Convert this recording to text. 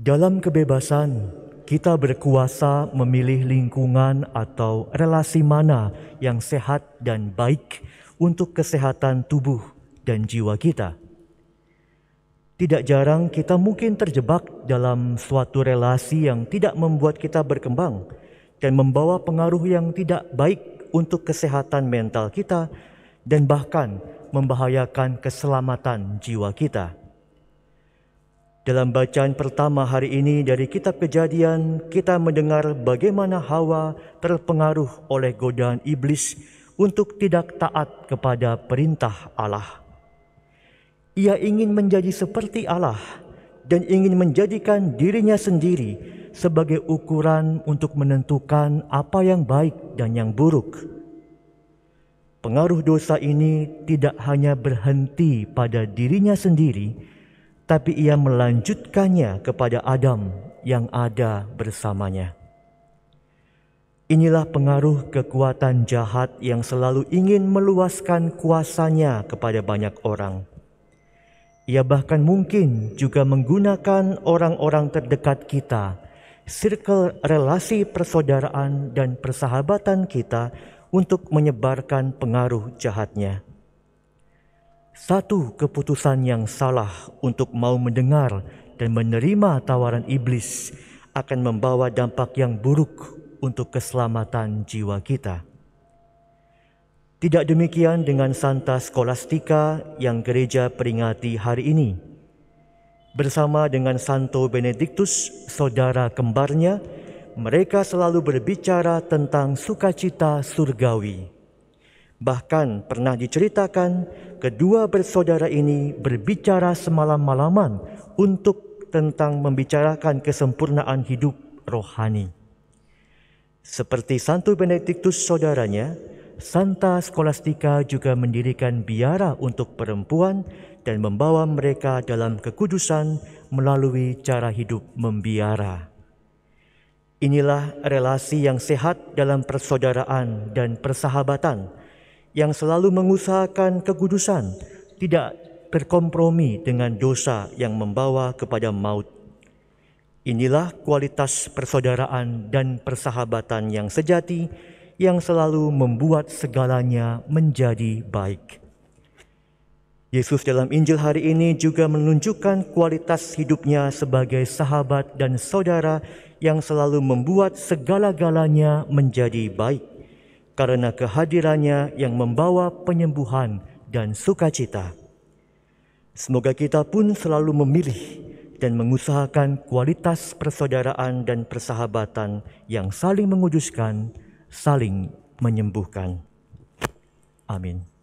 Dalam kebebasan, kita berkuasa memilih lingkungan atau relasi mana yang sehat dan baik untuk kesehatan tubuh dan jiwa kita. Tidak jarang kita mungkin terjebak dalam suatu relasi yang tidak membuat kita berkembang dan membawa pengaruh yang tidak baik untuk kesehatan mental kita dan bahkan membahayakan keselamatan jiwa kita. Dalam bacaan pertama hari ini dari kitab Kejadian, kita mendengar bagaimana Hawa terpengaruh oleh godaan iblis untuk tidak taat kepada perintah Allah. Ia ingin menjadi seperti Allah dan ingin menjadikan dirinya sendiri sebagai ukuran untuk menentukan apa yang baik dan yang buruk. Pengaruh dosa ini tidak hanya berhenti pada dirinya sendiri, tapi ia melanjutkannya kepada Adam yang ada bersamanya. Inilah pengaruh kekuatan jahat yang selalu ingin meluaskan kuasanya kepada banyak orang. Ia bahkan mungkin juga menggunakan orang-orang terdekat kita, sirkel relasi persaudaraan dan persahabatan kita untuk menyebarkan pengaruh jahatnya. Satu keputusan yang salah untuk mau mendengar dan menerima tawaran iblis akan membawa dampak yang buruk untuk keselamatan jiwa kita. Tidak demikian dengan Santa Skolastika yang gereja peringati hari ini. Bersama dengan Santo Benediktus, saudara kembarnya, mereka selalu berbicara tentang sukacita surgawi. Bahkan pernah diceritakan kedua bersaudara ini berbicara semalam-malaman untuk tentang membicarakan kesempurnaan hidup rohani. Seperti Santo Benediktus saudaranya, Santa Skolastika juga mendirikan biara untuk perempuan dan membawa mereka dalam kekudusan melalui cara hidup membiara. Inilah relasi yang sehat dalam persaudaraan dan persahabatan – yang selalu mengusahakan kekudusan, tidak berkompromi dengan dosa yang membawa kepada maut. Inilah kualitas persaudaraan dan persahabatan yang sejati yang selalu membuat segalanya menjadi baik. Yesus dalam Injil hari ini juga menunjukkan kualitas hidupnya sebagai sahabat dan saudara yang selalu membuat segala-galanya menjadi baik karena kehadirannya yang membawa penyembuhan dan sukacita. Semoga kita pun selalu memilih dan mengusahakan kualitas persaudaraan dan persahabatan yang saling menguduskan, saling menyembuhkan. Amin.